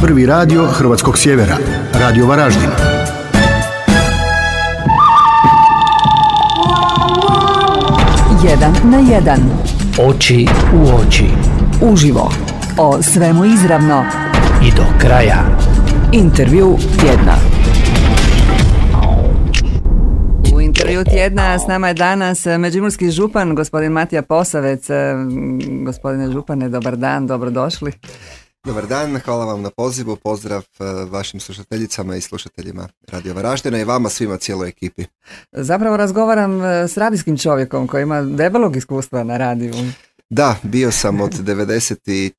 prvi radio Hrvatskog sjevera, Radio Varaždin. Jedan na jedan. Oči u oči. Uživo. O svemu izravno. I do kraja. Intervju tjedna. intervju tjedna s nama je danas e, Međimurski župan, gospodin Matija Posavec. E, gospodine župane, dobar dan, dobrodošli. Dobar dan, hvala vam na pozivu, pozdrav e, vašim slušateljicama i slušateljima Radio Varaždina i vama svima cijeloj ekipi. Zapravo razgovaram e, s radijskim čovjekom koji ima debelog iskustva na radiju. Da, bio sam od 94.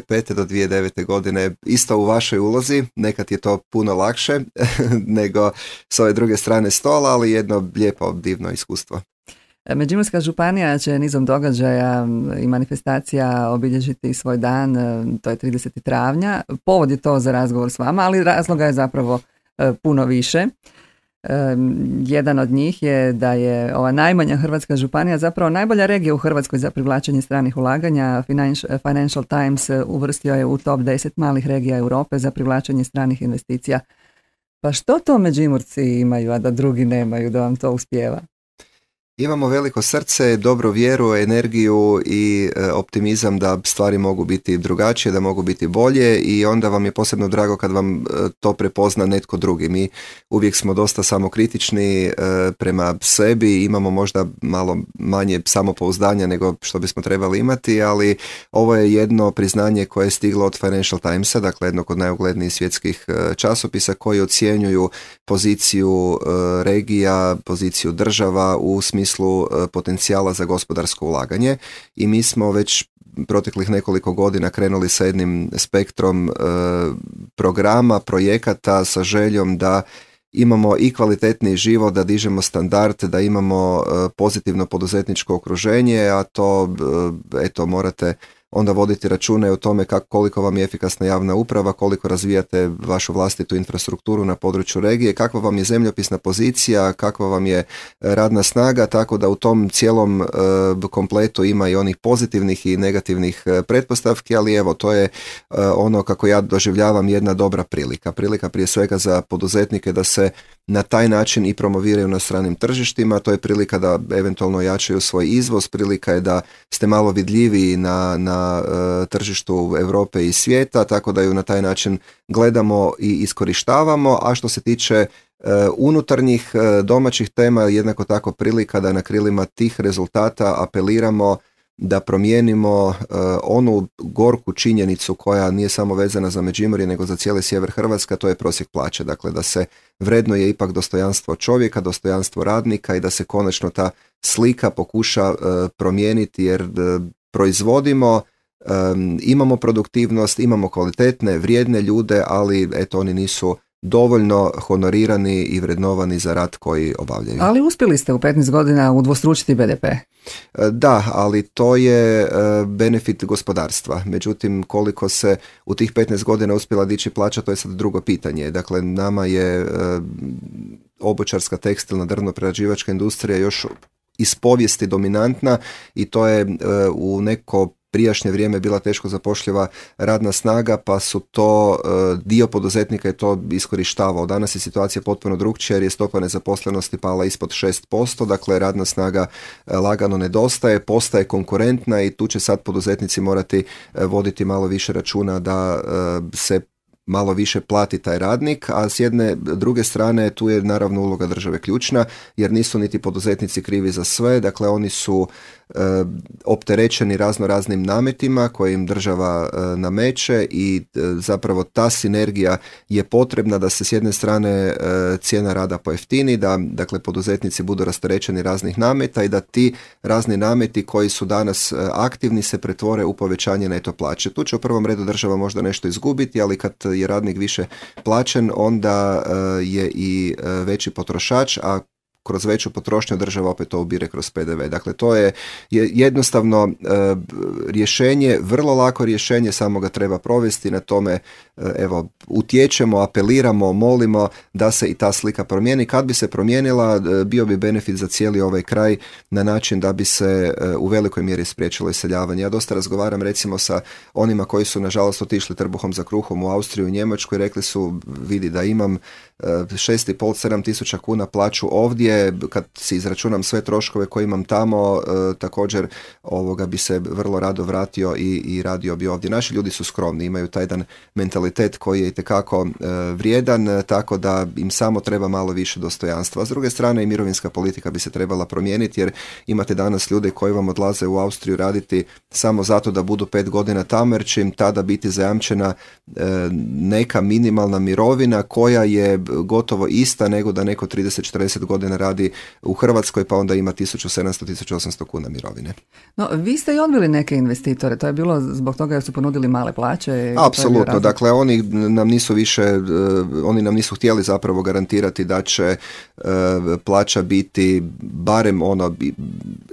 5. do 2009. godine isto u vašoj ulozi, nekad je to puno lakše nego s ove druge strane stola, ali jedno lijepo, divno iskustvo. Međimurska županija će nizom događaja i manifestacija obilježiti svoj dan, e, to je 30. travnja. Povod je to za razgovor s vama, ali razloga je zapravo e, puno više. E, jedan od njih je da je ova najmanja Hrvatska županija zapravo najbolja regija u Hrvatskoj za privlačenje stranih ulaganja. Financial Times uvrstio je u top 10 malih regija Europe za privlačenje stranih investicija. Pa što to Međimurci imaju, a da drugi nemaju, da vam to uspjeva? Imamo veliko srce, dobro vjeru, energiju i e, optimizam da stvari mogu biti drugačije, da mogu biti bolje i onda vam je posebno drago kad vam e, to prepozna netko drugi. Mi uvijek smo dosta samokritični e, prema sebi, imamo možda malo manje samopouzdanja nego što bismo trebali imati, ali ovo je jedno priznanje koje je stiglo od Financial Timesa, dakle jednog od najuglednijih svjetskih časopisa koji ocjenjuju poziciju regija, poziciju država u smislu smislu e, potencijala za gospodarsko ulaganje i mi smo već proteklih nekoliko godina krenuli sa jednim spektrom e, programa, projekata sa željom da imamo i kvalitetniji život, da dižemo standard, da imamo e, pozitivno poduzetničko okruženje, a to eto morate onda voditi račune o tome kako, koliko vam je efikasna javna uprava, koliko razvijate vašu vlastitu infrastrukturu na području regije, kakva vam je zemljopisna pozicija, kakva vam je e, radna snaga, tako da u tom cijelom e, kompletu ima i onih pozitivnih i negativnih e, pretpostavki, ali evo, to je ono kako ja doživljavam jedna dobra prilika. Prilika prije svega za poduzetnike da se na taj način i promoviraju na stranim tržištima, to je prilika da eventualno jačaju svoj izvoz, prilika je da ste malo vidljiviji na, na na eh, tržištu Europe i svijeta, tako da ju na taj način gledamo i iskorištavamo, a što se tiče eh, unutarnjih eh, domaćih tema, jednako tako prilika da na krilima tih rezultata apeliramo da promijenimo onu gorku činjenicu koja nije samo vezana za Međimurje nego za cijeli sjever Hrvatska, to je prosjek plaće. Dakle, da se vredno je ipak dostojanstvo čovjeka, dostojanstvo radnika i da se konačno ta slika pokuša promijeniti jer proizvodimo, imamo produktivnost, imamo kvalitetne, vrijedne ljude, ali eto oni nisu dovoljno honorirani i vrednovani za rad koji obavljaju. Ali uspjeli ste u 15 godina udvostručiti BDP. E, da, ali to je e, benefit gospodarstva. Međutim, koliko se u tih 15 godina uspjela dići plaća, to je sad drugo pitanje. Dakle, nama je e, obočarska tekstilna drvno prerađivačka industrija još iz povijesti dominantna i to je e, u neko prijašnje vrijeme bila teško zapošljiva radna snaga, pa su to e, dio poduzetnika je to iskorištavao. Danas je situacija potpuno drugčija jer je stopa nezaposlenosti pala ispod 6%, dakle radna snaga e, lagano nedostaje, postaje konkurentna i tu će sad poduzetnici morati voditi malo više računa da se malo više plati taj radnik, a s jedne druge strane tu je naravno uloga države ključna jer nisu niti poduzetnici krivi za sve, dakle oni su E, opterećeni razno raznim nametima koje im država e, nameće i e, zapravo ta sinergija je potrebna da se s jedne strane cijena rada pojeftini, da dakle poduzetnici budu rasterećeni raznih nameta i da ti razni nameti koji su danas aktivni se pretvore u povećanje neto plaće. Tu će u prvom redu država možda nešto izgubiti, ali kad je radnik više plaćen onda je i veći potrošač, a kroz veću potrošnju država opet to ubire kroz PDV. Dakle, to je jednostavno e, rješenje, vrlo lako rješenje, samo ga treba provesti na tome, e, evo, utječemo, apeliramo, molimo da se i ta slika promijeni. Kad bi se promijenila, e, bio bi benefit za cijeli ovaj kraj na način da bi se u velikoj mjeri spriječilo iseljavanje. Ja dosta razgovaram recimo sa onima koji su nažalost otišli trbuhom za kruhom u Austriju i Njemačku i rekli su, vidi da imam 6,5-7 tisuća kuna plaću ovdje, je, kad si izračunam sve troškove koje imam tamo, e, također ovoga bi se vrlo rado vratio i, i radio bi ovdje. Naši ljudi su skromni, imaju taj jedan mentalitet koji je itekako e, vrijedan, tako da im samo treba malo više dostojanstva. s druge strane i mirovinska politika bi se trebala promijeniti jer imate danas ljude koji vam odlaze u Austriju raditi samo zato da budu pet godina tamo jer će im tada biti zajamčena e, neka minimalna mirovina koja je gotovo ista nego da neko 30-40 godina radi u Hrvatskoj pa onda ima 1700-1800 kuna mirovine. No, vi ste i odbili neke investitore, to je bilo zbog toga jer su ponudili male plaće? Apsolutno, dakle oni nam nisu više, e, oni nam nisu htjeli zapravo garantirati da će e, plaća biti barem ono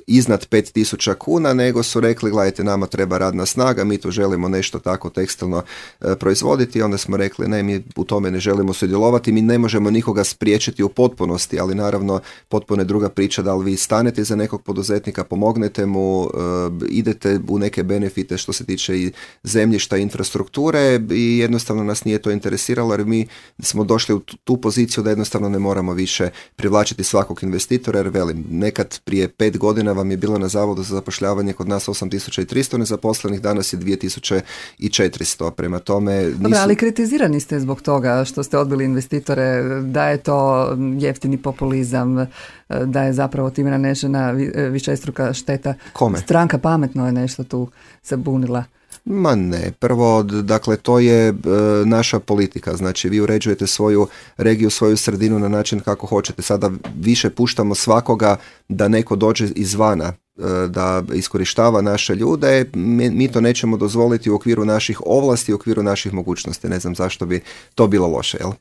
iznad 5000 kuna, nego su rekli gledajte nama treba radna snaga, mi tu želimo nešto tako tekstilno e, proizvoditi, onda smo rekli ne, mi u tome ne želimo sudjelovati, mi ne možemo nikoga spriječiti u potpunosti, ali naravno potpuno, druga priča da li vi stanete za nekog poduzetnika, pomognete mu, eh, idete u neke benefite što se tiče i zemljišta, infrastrukture i jednostavno nas nije to interesiralo jer mi smo došli u tu poziciju da jednostavno ne moramo više privlačiti svakog investitora jer velim, nekad prije pet godina vam je bilo na zavodu za zapošljavanje kod nas 8300 nezaposlenih, danas je 2400, prema tome... Nisu... ali kritizirani ste zbog toga što ste odbili investitore, da je to jeftini populizam, E, da je zapravo time nanešena e, višestruka šteta. Kome? Stranka pametno je nešto tu se bunila. Ma ne, prvo, dakle, to je e, naša politika, znači vi uređujete svoju regiju, svoju sredinu na način kako hoćete. Sada više puštamo svakoga da neko dođe izvana da iskorištava naše ljude, mi, mi to nećemo dozvoliti u okviru naših ovlasti, u okviru naših mogućnosti. Ne znam zašto bi to bilo loše, jel?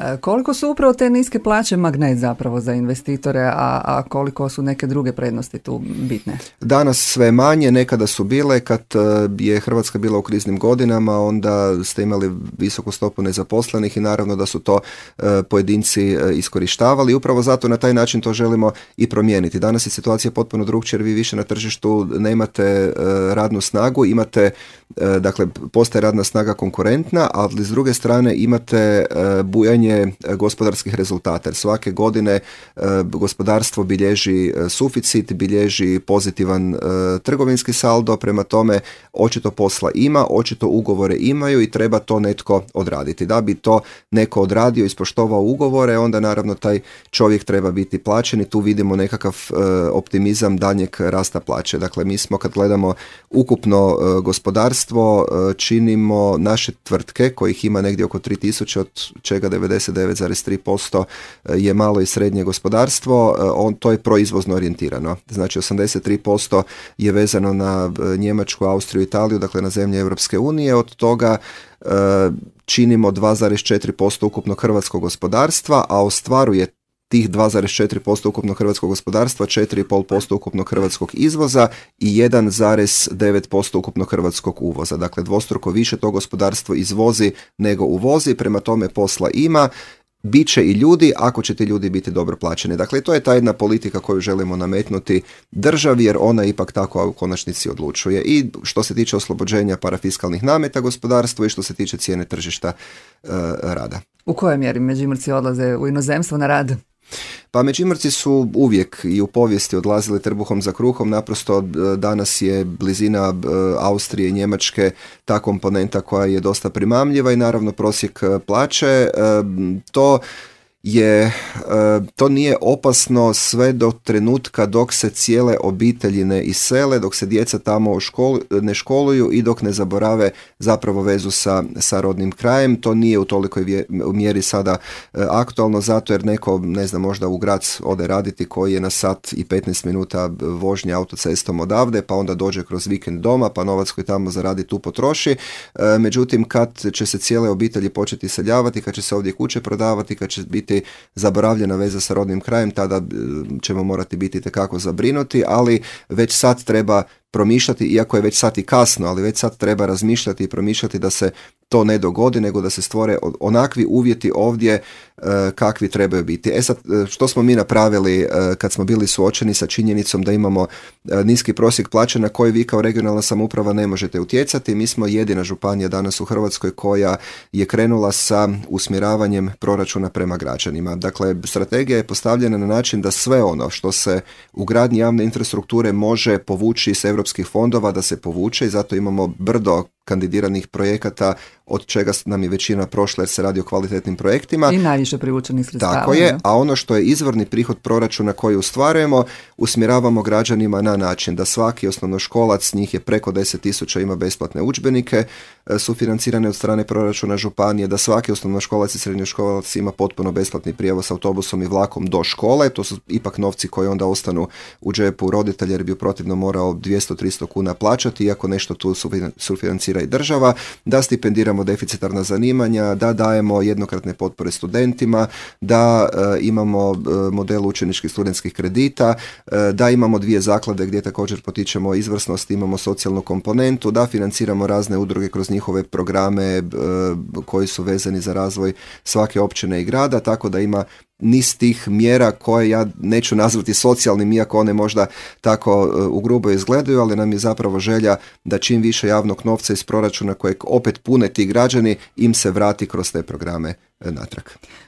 E, koliko su upravo te niske plaće magnet zapravo za investitore, a, a koliko su neke druge prednosti tu bitne? Danas sve manje, nekada su bile. Kad e, je Hrvatska bila u kriznim godinama, onda ste imali visoku stopu nezaposlenih i naravno da su to e, pojedinci iskorištavali. Upravo zato na taj način to želimo i promijeniti. Danas je situacija potpuno drugčija jer vi više na tržištu nemate radnu snagu, imate, dakle, postaje radna snaga konkurentna, ali s druge strane imate bujanje E, gospodarskih rezultata. svake godine e, gospodarstvo bilježi e, suficit, bilježi pozitivan trgovinski saldo, prema tome očito posla ima, očito ugovore imaju i treba to netko odraditi. Da bi to neko odradio, ispoštovao ugovore, onda naravno taj čovjek treba biti plaćen i tu vidimo nekakav optimizam daljnjeg rasta plaće. Dakle, mi smo kad gledamo ukupno gospodarstvo, činimo naše tvrtke kojih ima negdje oko 3000 od čega 99,3% eh, je malo i srednje gospodarstvo, eh, on, to je proizvozno orijentirano. Znači 83% je vezano na eh, Njemačku, Austriju, Italiju, dakle na zemlje Europske unije, od toga činimo 2,4% ukupnog hrvatskog gospodarstva, a ostvaruje tih 2,4% ukupnog hrvatskog gospodarstva, 4,5% ukupnog hrvatskog izvoza i 1,9% ukupnog hrvatskog uvoza. Dakle, dvostruko više to gospodarstvo izvozi nego uvozi, prema tome posla ima bit će i ljudi ako će ti ljudi biti dobro plaćeni. Dakle, to je ta jedna politika koju želimo nametnuti državi jer ona ipak tako u konačnici odlučuje. I što se tiče oslobođenja parafiskalnih nameta gospodarstvu i što se tiče cijene tržišta e, rada. U kojoj mjeri međimurci odlaze u inozemstvo na rad? Pa Međimurci su uvijek i u povijesti odlazili trbuhom za kruhom, naprosto e, danas je blizina e, Austrije i Njemačke ta komponenta koja je dosta primamljiva i naravno prosjek e, plaće. To je e, to nije opasno sve do trenutka dok se cijele obitelji ne isele, dok se djeca tamo školu, ne školuju i dok ne zaborave zapravo vezu sa, sa rodnim krajem. To nije u tolikoj mjeri sada e, aktualno zato jer neko, ne znam, možda u grad ode raditi koji je na sat i 15 minuta vožnje autocestom odavde, pa onda dođe kroz vikend doma, pa novac koji tamo zaradi tu potroši. E, međutim, kad će se cijele obitelji početi iseljavati, kad će se ovdje kuće prodavati, kad će biti zaboravljena veza sa rodnim krajem, tada e, ćemo morati biti tekako zabrinuti, ali već sad treba promišljati, iako je već sad i kasno, ali već sad treba razmišljati i promišljati da se to ne dogodi, nego da se stvore onakvi uvjeti ovdje e, kakvi trebaju biti. E sad, e, što smo mi napravili e, kad smo bili suočeni sa činjenicom da imamo niski prosjek plaća na koji vi kao regionalna samouprava ne možete utjecati. Mi smo jedina županija danas u Hrvatskoj koja je krenula sa usmjeravanjem proračuna prema građanima. Dakle, strategija je postavljena na način da sve ono što se u gradnji javne infrastrukture može povući iz europskih fondova da se povuče i zato imamo brdo kandidiranih projekata od čega nam je većina prošla jer se radi o kvalitetnim projektima. I najviše privučenih sredstava. Tako je, a ono što je izvorni prihod proračuna koji ostvarujemo usmjeravamo građanima na način da svaki osnovnoškolac, njih je preko 10.000 ima besplatne udžbenike, e, su financirane od strane proračuna županije, da svaki osnovnoškolac i srednjoškolac ima potpuno besplatni prijevoz autobusom i vlakom do škole, to su ipak novci koji onda ostanu u džepu roditelja jer bi u protivno morao 200-300 kuna plaćati, iako nešto tu su i država, da stipendiramo deficitarna zanimanja, da dajemo jednokratne potpore studentima, da e, imamo e, model učeničkih studentskih kredita, e, da imamo dvije zaklade gdje također potičemo izvrsnost, imamo socijalnu komponentu, da financiramo razne udruge kroz njihove programe koji su vezani za razvoj svake općine i grada, tako da ima niz tih mjera koje ja neću nazvati socijalnim, iako one možda tako e, u grubo izgledaju, ali nam je zapravo želja da čim više javnog novca iz proračuna kojeg opet pune ti građani im se vrati kroz te programe e, natrag.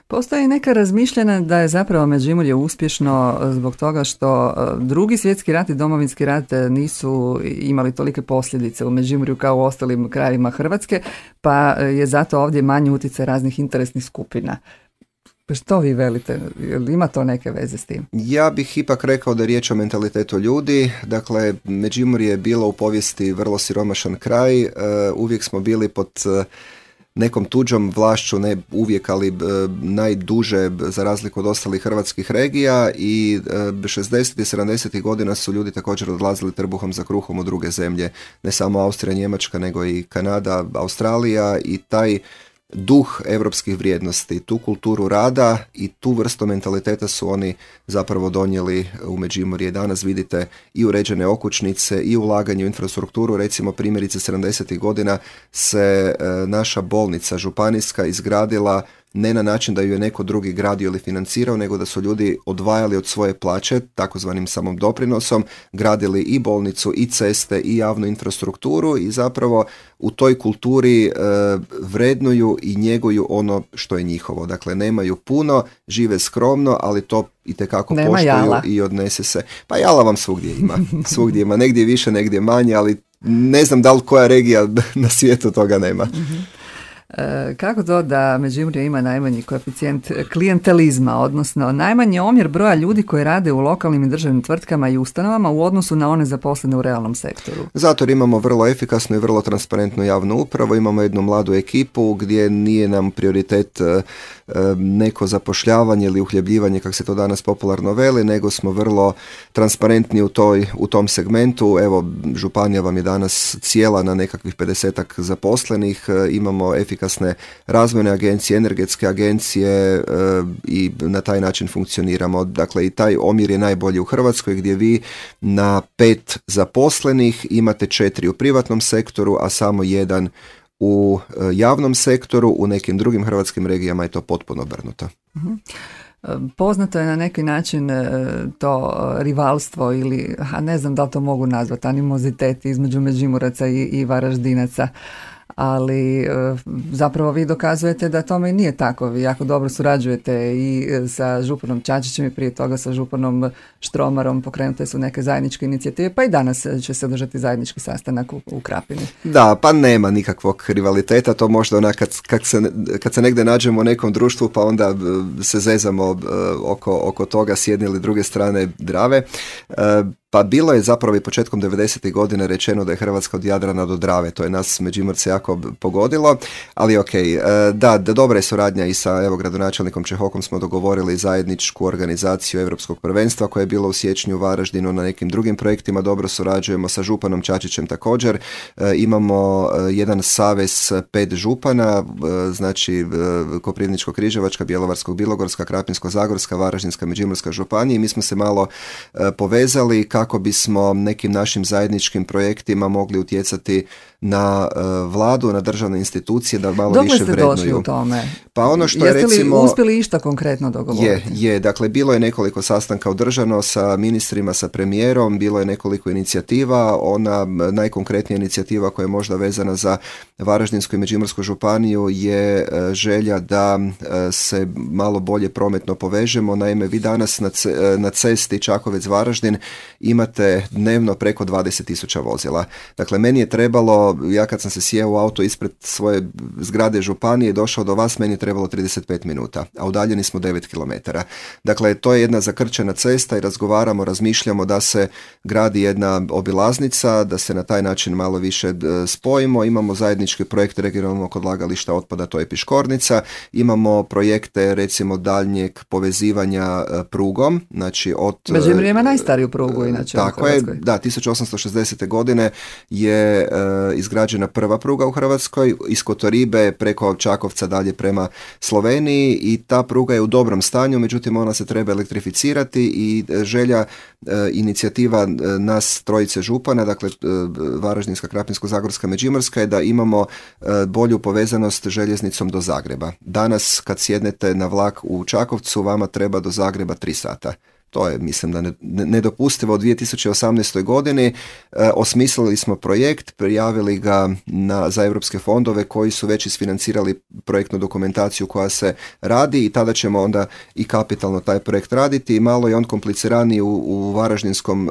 Postoji neka razmišljena da je zapravo Međimurje uspješno e, zbog toga što drugi svjetski rat i domovinski rat nisu imali tolike posljedice u Međimurju kao u ostalim krajevima Hrvatske, pa je zato ovdje manji utjecaj raznih interesnih skupina. Pa što vi velite? Ima to neke veze s tim? Ja bih ipak rekao da je riječ o mentalitetu ljudi. Dakle, Međimurje je bilo u povijesti vrlo siromašan kraj. E, uvijek smo bili pod e, nekom tuđom vlašću, ne uvijek, ali e, najduže za razliku od ostalih hrvatskih regija i 60. i 70. godina su ljudi također odlazili trbuhom za kruhom u druge zemlje, ne samo Austrija, Njemačka, nego i Kanada, Australija i taj duh europskih vrijednosti, tu kulturu rada i tu vrstu mentaliteta su oni zapravo donijeli u Međimurje. Danas vidite i uređene okućnice i ulaganje u infrastrukturu, recimo primjerice 70. godina se e, naša bolnica županijska izgradila ne na način da ju je neko drugi gradio ili financirao, nego da su ljudi odvajali od svoje plaće, takozvanim samom doprinosom, gradili i bolnicu, i ceste, i javnu infrastrukturu i zapravo u toj kulturi e, vrednuju i njeguju ono što je njihovo. Dakle, nemaju puno, žive skromno, ali to i tekako Nema poštuju i odnese se. Pa jala vam svugdje ima. Svugdje ima. Negdje više, negdje manje, ali ne znam da li koja regija na svijetu toga nema. Mhm. E, kako to da Međimurje ima najmanji koeficijent klijentelizma, odnosno najmanji omjer broja ljudi koji rade u lokalnim i državnim tvrtkama i ustanovama u odnosu na one zaposlene u realnom sektoru? Zato jer imamo vrlo efikasnu i vrlo transparentnu javnu upravu, imamo jednu mladu ekipu gdje nije nam prioritet e, e, neko zapošljavanje ili uhljebljivanje, kako se to danas popularno veli, nego smo vrlo transparentni u, toj, u tom segmentu. Evo, Županija vam je danas cijela na nekakvih 50 zaposlenih, imamo efikasnu efikasne razvojne agencije, energetske agencije e, i na taj način funkcioniramo. Dakle, i taj omjer je najbolji u Hrvatskoj gdje vi na pet zaposlenih imate četiri u privatnom sektoru, a samo jedan u e, javnom sektoru, u nekim drugim hrvatskim regijama je to potpuno obrnuto. Mhm. E, poznato je na neki način to rivalstvo ili, a ne znam da li to mogu nazvati, animozitet između Međimuraca i, i Varaždinaca ali e, zapravo vi dokazujete da tome nije tako. Vi jako dobro surađujete i e, sa županom Čačićem i prije toga sa županom Štromarom pokrenute su neke zajedničke inicijative, pa i danas će se održati zajednički sastanak u, Krapini. Da, pa nema nikakvog rivaliteta, to možda ona kad, kad, se, kad se negdje nađemo u nekom društvu pa onda e, se zezamo oko, oko toga s jedne ili druge strane drave. Pa bilo je zapravo i početkom 90. godine rečeno da je Hrvatska od Jadrana do Drave, to je nas Međimurce jako pogodilo, ali ok, e, da, da dobra je suradnja i sa evo, gradonačelnikom Čehokom smo dogovorili zajedničku organizaciju Europskog prvenstva koje je bilo u siječnju Varaždinu na nekim drugim projektima, dobro surađujemo sa županom Čačićem također, e, imamo e, jedan savez pet župana, znači Koprivničko-Križevačka, Bjelovarsko-Bilogorska, Krapinsko-Zagorska, Varaždinska, Međimurska županija i mi smo se malo povezali kako bismo nekim našim zajedničkim projektima mogli utjecati na e, vladu, na državne institucije da malo više vrednuju. Došli u tome? Pa ono što Jeste je recimo... li uspjeli išta konkretno dogovoriti? Je, je. Dakle, bilo je nekoliko sastanka održano sa ministrima, sa premijerom, bilo je nekoliko inicijativa. Ona najkonkretnija inicijativa koja je možda vezana za Varaždinsku i Međimursku županiju je e, želja da e, se malo bolje prometno povežemo. Naime, vi danas na cesti Čakovec-Varaždin imate dnevno preko 20.000 vozila. Dakle, meni je trebalo, ja kad sam se sjeo u auto ispred svoje zgrade županije došao do vas, meni je trebalo 35 minuta, a udaljeni smo 9 km. Dakle, to je jedna zakrčena cesta i razgovaramo, razmišljamo da se gradi jedna obilaznica, da se na taj način malo više e, spojimo. Imamo zajednički projekt regionalnog odlagališta otpada, to je Piškornica. Imamo projekte, recimo, daljnjeg povezivanja e, prugom, znači od... ima najstariju prugu, e, inače. Znači Tako je, da, 1860. godine je e, izgrađena prva pruga u Hrvatskoj, iz Kotoribe preko Čakovca dalje prema Sloveniji i ta pruga je u dobrom stanju, međutim ona se treba elektrificirati i e, želja e, inicijativa nas trojice župana, dakle Varaždinska, Krapinsko-Zagorska, Međimorska je da imamo bolju povezanost željeznicom do Zagreba. Danas kad sjednete na vlak u Čakovcu, vama treba do Zagreba tri sata to je mislim da nedopustivo. Ne u 2018. godini e, osmislili smo projekt, prijavili ga na, za europske fondove koji su već isfinancirali projektnu dokumentaciju koja se radi i tada ćemo onda i kapitalno taj projekt raditi i malo je on kompliciraniji u, u varaždinskom e,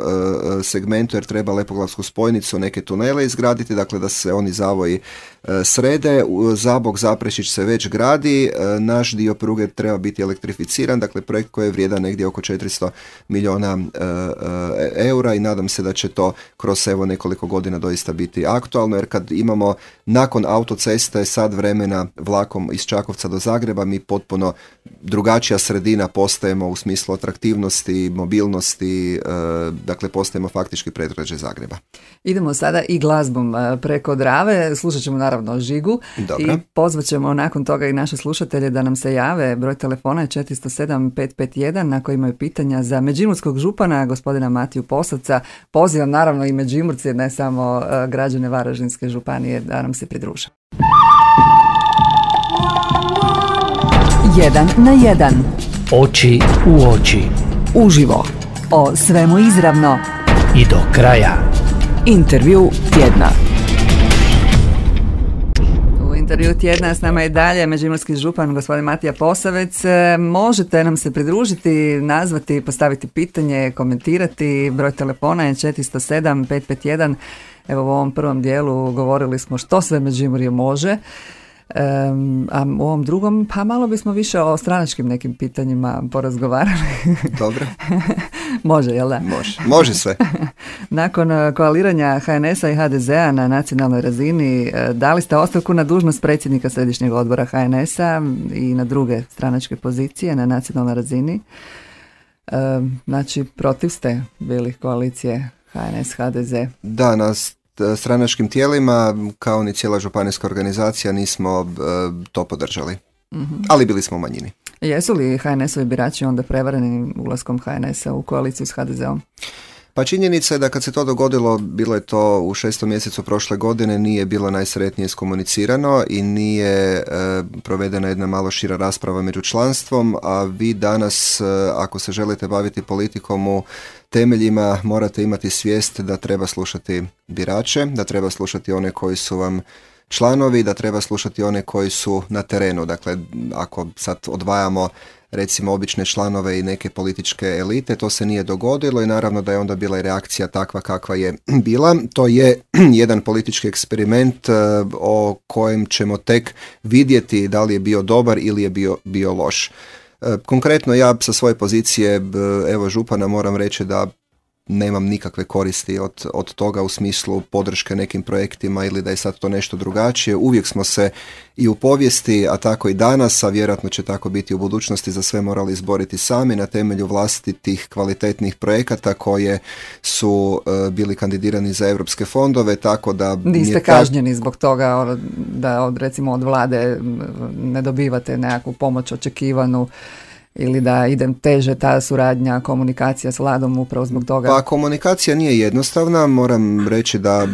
segmentu jer treba lepoglavsku spojnicu, neke tunele izgraditi, dakle da se oni zavoji e, srede. Zabog Zaprešić se već gradi, e, naš dio pruge treba biti elektrificiran, dakle projekt koji je vrijedan negdje oko 400 200 milijuna e, e, eura i nadam se da će to kroz evo nekoliko godina doista biti aktualno jer kad imamo nakon autoceste sad vremena vlakom iz Čakovca do Zagreba mi potpuno drugačija sredina postajemo u smislu atraktivnosti, mobilnosti, e, dakle postajemo faktički predgrađe Zagreba. Idemo sada i glazbom e, preko Drave, slušat ćemo naravno Žigu i pozvat ćemo nakon toga i naše slušatelje da nam se jave. Broj telefona je 407 551 na koji imaju pitanja za Međimurskog župana, gospodina Matiju posaca Pozivam naravno i Međimurci, ne samo e, građane Varaždinske županije da nam se pridruže. Jedan na jedan. Oči u oči. Uživo. O svemu izravno. I do kraja. Intervju tjedna. U intervju tjedna s nama je dalje Međimurski župan gospodin Matija Posavec. Možete nam se pridružiti, nazvati, postaviti pitanje, komentirati. Broj telefona je 407 551. Evo u ovom prvom dijelu govorili smo što sve Međimurje može. Um, a u ovom drugom, pa malo bismo više o stranačkim nekim pitanjima porazgovarali. Dobro. Može, jel da? Može, Može sve. Nakon eh, koaliranja HNS-a i HDZ-a na nacionalnoj razini eh, dali ste ostavku na dužnost predsjednika Središnjeg odbora HNS-a i na druge stranačke pozicije na nacionalnoj razini. Um, znači, protiv ste bili koalicije HNS, HDZ. Danas stranačkim tijelima, kao ni cijela županijska organizacija, nismo e, to podržali. Mhm. Ali bili smo u manjini. Jesu li hns birači onda prevareni ulaskom HNS-a u koaliciju s HDZ-om? Pa činjenica je da kad se to dogodilo, bilo je to u šestom mjesecu prošle godine, nije bilo najsretnije skomunicirano i nije e, provedena jedna malo šira rasprava među članstvom, a vi danas, e, ako se želite baviti politikom u temeljima, morate imati svijest da treba slušati birače, da treba slušati one koji su vam članovi, da treba slušati one koji su na terenu. Dakle, ako sad odvajamo recimo obične članove i neke političke elite. To se nije dogodilo i naravno da je onda bila i reakcija takva kakva je bila. To je jedan politički eksperiment e, o kojem ćemo tek vidjeti da li je bio dobar ili je bio, bio loš. E, konkretno ja sa svoje pozicije evo župana moram reći da nemam nikakve koristi od, od toga u smislu podrške nekim projektima ili da je sad to nešto drugačije. Uvijek smo se i u povijesti, a tako i danas, a vjerojatno će tako biti u budućnosti, za sve morali izboriti sami na temelju vlastitih kvalitetnih projekata koje su e, bili kandidirani za europske fondove, tako da... Niste kažnjeni zbog toga ono, da od, recimo od vlade ne dobivate nekakvu pomoć očekivanu ili da idem teže ta suradnja, komunikacija s vladom upravo zbog toga? Pa komunikacija nije jednostavna, moram reći da e,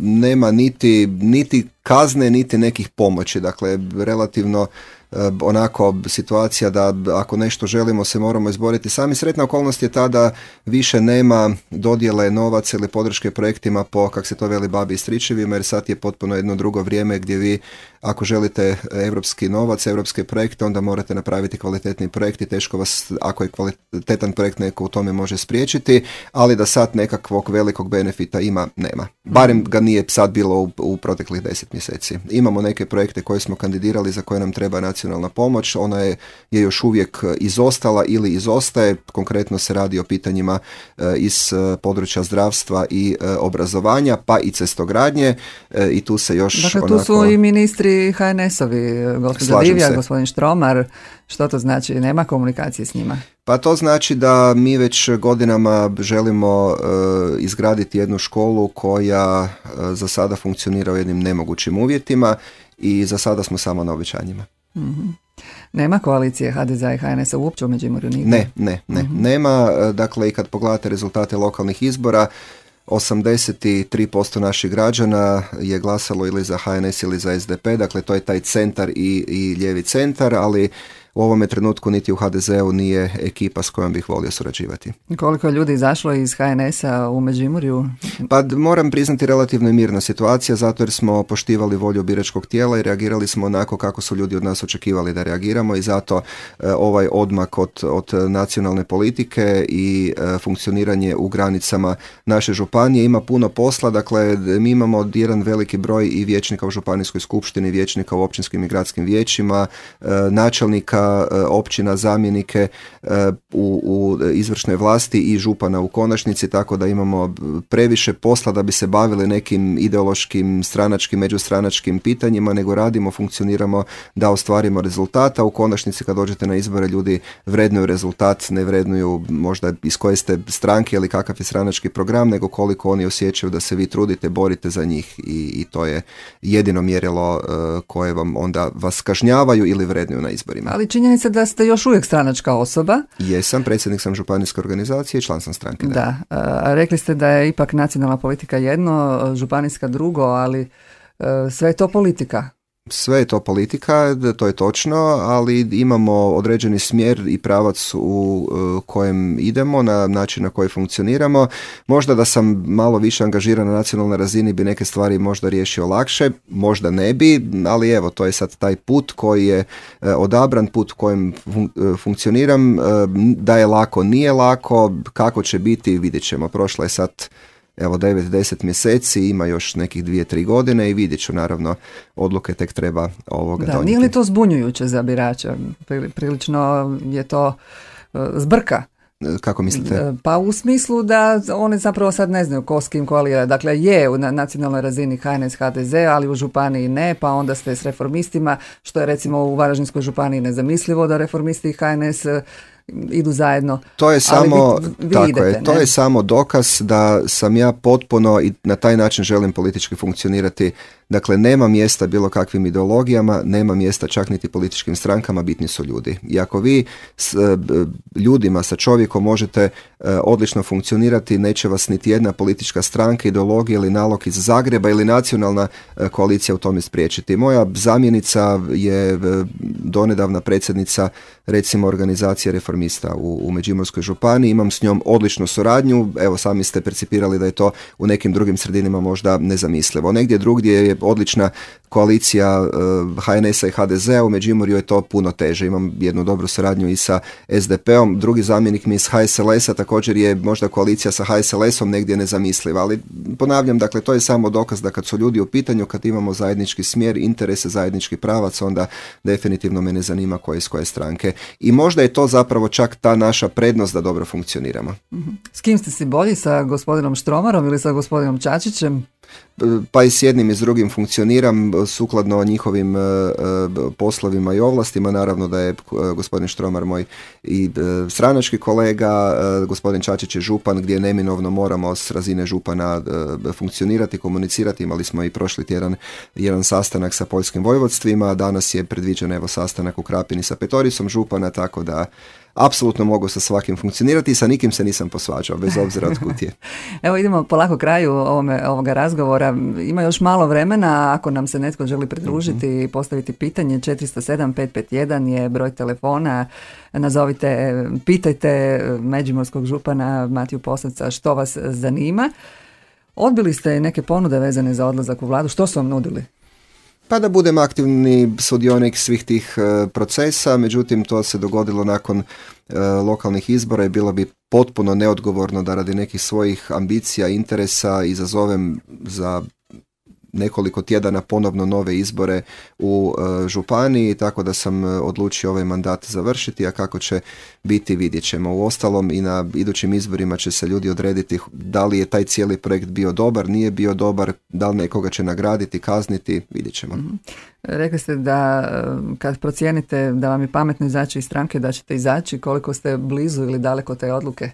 nema niti, niti kazne, niti nekih pomoći. Dakle, relativno e, onako situacija da ako nešto želimo se moramo izboriti sami. Sretna okolnost je ta da više nema dodjele novaca ili podrške projektima po, kak se to veli, babi i stričevima jer sad je potpuno jedno drugo vrijeme gdje vi ako želite europski novac, europske projekte, onda morate napraviti kvalitetni projekt i teško vas, ako je kvalitetan projekt, neko u tome može spriječiti, ali da sad nekakvog velikog benefita ima, nema. Barem ga nije sad bilo u, proteklih deset mjeseci. Imamo neke projekte koje smo kandidirali za koje nam treba nacionalna pomoć, ona je, je još uvijek izostala ili izostaje, konkretno se radi o pitanjima eh, iz eh, područja zdravstva i eh, obrazovanja, pa i cestogradnje i tu se još... Dakle, tu su i ministri i HNS-ovi, e, gospođa Divija, gospodin Štromar, što to znači? Nema komunikacije s njima? Pa to znači da mi već godinama želimo e, izgraditi jednu školu koja e, za sada funkcionira u jednim nemogućim uvjetima i za sada smo samo na obećanjima. Mhm. Nema koalicije hdz i HNS-a uopće u Međimurju? Ne, ne, ne. Mhm. Nema, dakle i kad pogledate rezultate lokalnih izbora, 83% naših građana je glasalo ili za HNS ili za SDP, dakle to je taj centar i, i lijevi centar, ali u ovome trenutku niti u HDZ-u nije ekipa s kojom bih volio surađivati. Koliko je ljudi izašlo iz HNS-a u Međimurju? Pa moram priznati relativno mirna situacija zato jer smo poštivali volju biračkog tijela i reagirali smo onako kako su ljudi od nas očekivali da reagiramo i zato e, ovaj odmak od, od nacionalne politike i e, funkcioniranje u granicama naše županije ima puno posla, dakle mi imamo jedan veliki broj i vijećnika u županijskoj skupštini, vijećnika u općinskim i gradskim vijećima, e, načelnika E, općina zamjenike e, u, u izvršnoj vlasti i župana u konačnici, tako da imamo previše posla da bi se bavili nekim ideološkim, stranačkim, međustranačkim pitanjima, nego radimo, funkcioniramo da ostvarimo rezultata. U konačnici kad dođete na izbore ljudi vrednuju rezultat, ne vrednuju možda iz koje ste stranke ili kakav je stranački program, nego koliko oni osjećaju da se vi trudite, borite za njih i, i to je jedino mjerilo e, koje vam onda vas kažnjavaju ili vrednuju na izborima. Ali činjenica da ste još uvijek stranačka osoba. Jesam, predsjednik sam županijske organizacije i član sam stranke. Da, rekli ste da je ipak nacionalna politika jedno, županijska drugo, ali e, sve je to politika. Sve je to politika, to je točno, ali imamo određeni smjer i pravac u e, kojem idemo, na način na koji funkcioniramo. Možda da sam malo više angažiran na nacionalnoj razini bi neke stvari možda riješio lakše, možda ne bi, ali evo, to je sad taj put koji je e, odabran, put kojem e, funkcioniram, da je lako, nije lako, kako će biti, vidjet ćemo. Prošla je sad evo 9-10 mjeseci, ima još nekih 2-3 godine i vidjet ću naravno odluke tek treba ovoga da, donijeti. Nije li to zbunjujuće za birača? Prilično je to e, zbrka. Kako mislite? E, pa u smislu da oni zapravo sad ne znaju ko s kim koalira. Dakle, je na nacionalnoj razini HNS, HDZ, ali u županiji ne, pa onda ste s reformistima, što je recimo u Varaždinskoj županiji nezamislivo da reformisti i HNS e, idu zajedno. To je samo, tako je, to je samo dokaz da sam ja potpuno i na taj način želim politički funkcionirati Dakle, nema mjesta bilo kakvim ideologijama, nema mjesta čak niti političkim strankama, bitni su ljudi. I ako vi s e, ljudima, sa čovjekom možete e, odlično funkcionirati, neće vas niti jedna politička stranka, ideologija ili nalog iz Zagreba ili nacionalna e, koalicija u tome spriječiti. Moja zamjenica je donedavna predsjednica recimo organizacije reformista u, u Međimorskoj županiji, imam s njom odličnu suradnju, evo sami ste percipirali da je to u nekim drugim sredinama možda nezamislivo. Negdje drugdje je odlična koalicija eh, HNS-a i HDZ-a, u Međimurju je to puno teže. Imam jednu dobru suradnju i sa SDP-om. Drugi zamjenik mi iz HSLS-a također je možda koalicija sa HSLS-om negdje nezamisliva. Ali ponavljam, dakle, to je samo dokaz da kad su ljudi u pitanju, kad imamo zajednički smjer, interese, zajednički pravac, onda definitivno me ne zanima koje iz koje stranke. I možda je to zapravo čak ta naša prednost da dobro funkcioniramo. Mhm. S kim ste si bolji, sa gospodinom Štromarom ili sa gospodinom Čačićem? Pa i s jednim i s drugim funkcioniram sukladno njihovim e, e, poslovima i ovlastima. Naravno da je e, gospodin Štromar moj i stranački kolega, gospodin Čačić je župan gdje neminovno moramo s razine župana funkcionirati, komunicirati. Imali smo i prošli tjedan jedan sastanak sa poljskim vojvodstvima, danas je predviđen evo sastanak u Krapini sa petoricom župana, tako da apsolutno mogu sa svakim funkcionirati i sa nikim se nisam posvađao, bez obzira od je. Evo idemo polako kraju ovome, ovoga razgovora. Ima još malo vremena, ako nam se netko želi pridružiti mhm. i postaviti pitanje, 407 551 je broj telefona, nazovite, e, pitajte e, Međimorskog župana Matiju Posavca što vas zanima. Odbili ste neke ponude vezane za odlazak u vladu. Što su vam nudili? Pa da budem aktivni sudionik svih tih e, procesa, međutim to se dogodilo nakon e, lokalnih izbora i bilo bi potpuno neodgovorno da radi nekih svojih ambicija, interesa izazovem za nekoliko tjedana ponovno nove izbore u e, županiji, tako da sam e, odlučio ovaj mandat završiti, a kako će biti vidjet ćemo. U ostalom i na idućim izborima će se ljudi odrediti da li je taj cijeli projekt bio dobar, nije bio dobar, da li nekoga će nagraditi, kazniti, vidjet ćemo. Mhm. Rekli ste da e, kad procijenite da vam je pametno izaći iz stranke, da ćete izaći koliko ste blizu ili daleko te odluke?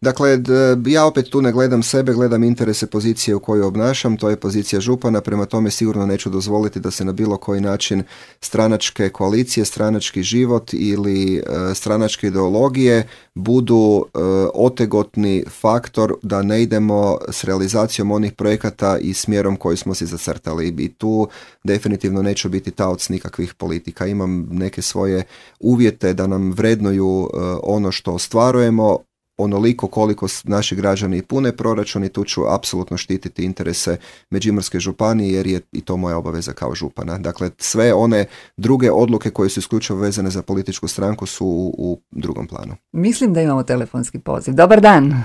Dakle, ja opet tu ne gledam sebe, gledam interese pozicije u kojoj obnašam, to je pozicija župana, prema tome sigurno neću dozvoliti da se na bilo koji način stranačke koalicije, stranački život ili e, stranačke ideologije budu e, otegotni faktor da ne idemo s realizacijom onih projekata i smjerom koji smo se zacrtali. I tu definitivno neću biti taoc nikakvih politika. Imam neke svoje uvjete da nam vrednuju e, ono što ostvarujemo, onoliko koliko naši građani pune proračun i tu ću apsolutno štititi interese Međimurske županije jer je i to moja obaveza kao župana. Dakle, sve one druge odluke koje su isključivo vezane za političku stranku su u, drugom planu. Mislim da imamo telefonski poziv. Dobar dan.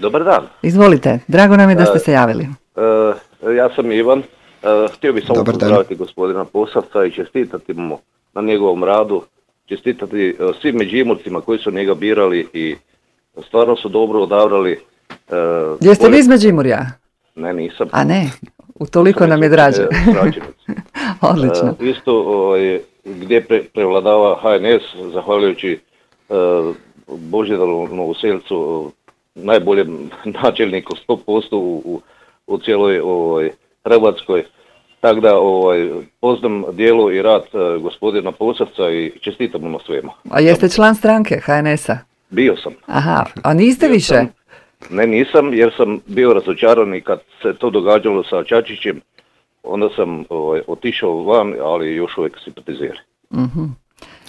Dobar dan. Izvolite, drago nam je da ste e, se javili. E, ja sam Ivan, Eh, htio bih samo pozdraviti gospodina Posavca i čestitati mu na njegovom radu, čestitati eh, svim Međimurcima koji su njega birali i stvarno su dobro odabrali. Eh, Jeste vi iz Međimurja? Ne, nisam. A ne? toliko nam je draže. Odlično. isto ovaj, gdje prevladava HNS, zahvaljujući e, Novoseljcu, najboljem načelniku 100% u, u, u cijeloj ovoj, Hrvatskoj. Tako da ovaj, poznam dijelu i rad e, gospodina Posavca i čestitam mu na svemu. A jeste član stranke HNS-a? Bio sam. Aha, a niste više? ne, nisam jer sam bio razočaran i kad se to događalo sa Čačićem, onda sam ovaj, otišao van, ali još uvijek simpatiziram. Mhm.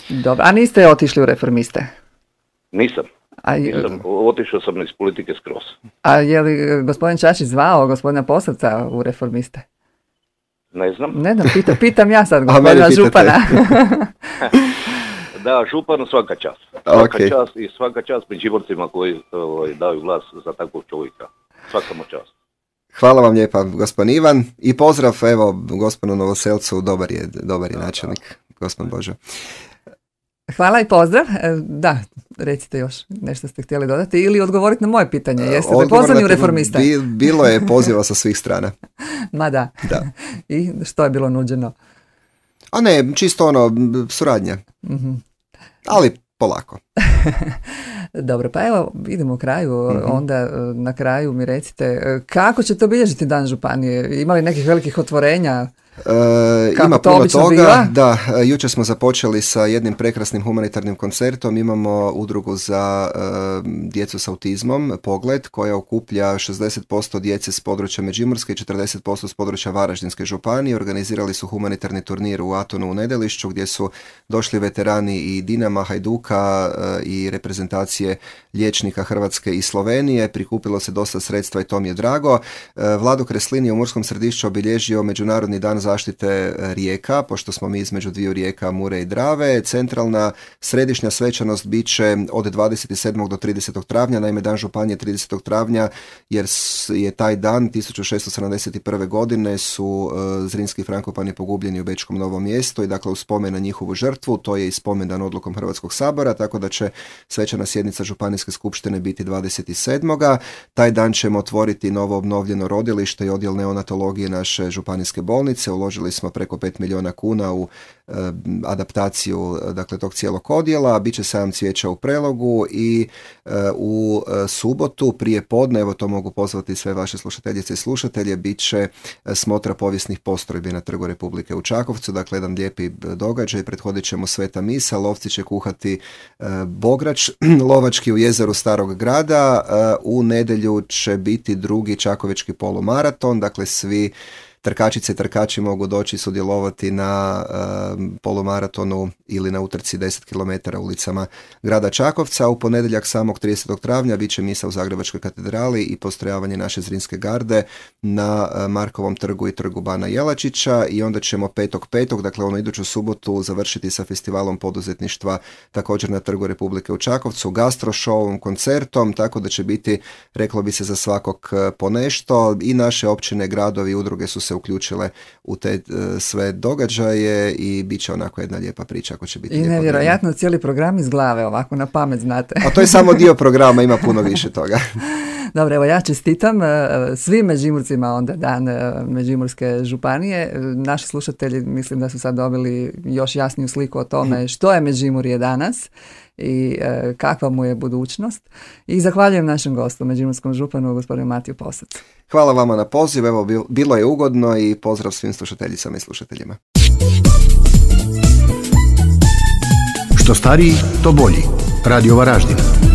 Dobro, a niste otišli u reformiste? Nisam. A, otišao sam iz politike skroz. A je li e, gospodin Čačić zvao gospodina Posavca u reformiste? Ne znam. Ne znam, pitam, ja sad gospodina župana. da, župan svaka čast. Svaka čast i svaka čast živorcima koji ovaj, daju glas za takvog čovjeka. Svaka mu čast. Hvala vam lijepa, gospodin Ivan. I pozdrav, evo, gospodinu Novoselcu, dobar je, dobar je načelnik, gospodin Božo. Hvala i pozdrav. E, da, recite još nešto ste htjeli dodati ili odgovoriti na moje pitanje. E, Jeste li pozvani u reformista? bilo je poziva sa svih strana. Ma da. da. I što je bilo nuđeno? A ne, čisto ono, suradnja. Mhm. Ali polako. Dobro, pa evo idemo u kraju. Mhm. Onda e, na kraju mi recite e, kako ćete obilježiti Dan Županije? Imali nekih velikih otvorenja? E, ima to puno toga. Da, jučer smo započeli sa jednim prekrasnim humanitarnim koncertom. Imamo udrugu za djecu s autizmom, Pogled, koja okuplja 60% djece s područja Međimurske i 40% s područja Varaždinske županije. Organizirali su humanitarni turnir u Atonu u Nedelišću gdje su došli veterani i Dinama, Hajduka, i reprezentacije liječnika Hrvatske i Slovenije. Prikupilo se dosta sredstva i to mi je drago. E, Vlado Kreslin je u Murskom središću obilježio Međunarodni dan zaštite e, rijeka, pošto smo mi između dviju rijeka Mure i Drave. Centralna središnja svečanost bit će od 27. do 30. travnja, naime dan županije 30. travnja, jer je taj dan 1671. godine su e, Zrinski Frankopani pogubljeni u Bečkom Novom mjestu i dakle u spomen njihovu žrtvu, to je i spomendan odlukom Hrvatskog sabora, tako da će svečana sjednica Županijske skupštine biti 27. Taj dan ćemo otvoriti novo obnovljeno rodilište i odjel neonatologije naše županijske bolnice. Uložili smo preko 5 milijuna kuna u eh, adaptaciju eh, dakle, tog cijelog odjela. Biće sam cvijeća u prelogu i eh, u subotu prije podne, evo to mogu pozvati sve vaše slušateljice i slušatelje, bit će smotra povijesnih postrojbi na Trgu Republike u Čakovcu, dakle jedan lijepi događaj, prethodit ćemo sveta misa, lovci će kuhati bograč lovački u jezeru Starog grada. E, u nedjelju će biti drugi Čakovički polumaraton, dakle svi trkačice i trkači mogu doći i sudjelovati na polumaratonu ili na utrci 10 km ulicama grada Čakovca. U ponedjeljak samog 30. travnja bit će misa u Zagrebačkoj katedrali i postrojavanje naše Zrinske garde na e, Markovom trgu i trgu Bana Jelačića i onda ćemo petog dakle ono iduću subotu završiti sa festivalom poduzetništva također na Trgu Republike u Čakovcu, gastro showom, koncertom, tako da će biti, reklo bi se, za svakog e, ponešto i naše općine, gradovi, udruge su uključile u te e, sve događaje i bit će onako jedna lijepa priča ako će biti. I nevjerojatno cijeli program iz glave ovako na pamet znate. A to je samo dio programa, ima puno više toga. Dobro, evo ja čestitam e, svim Međimurcima onda dan e, Međimurske županije. Naši slušatelji mislim da su sad dobili još jasniju sliku o tome mhm. što je Međimurje danas i e, kakva mu je budućnost. I zahvaljujem našem gostu, međimurskom županu, gospodinu Matiju Posad Hvala vama na poziv, evo bilo je ugodno i pozdrav svim slušateljicama i slušateljima. Što stariji, to bolji. Radio Varaždin.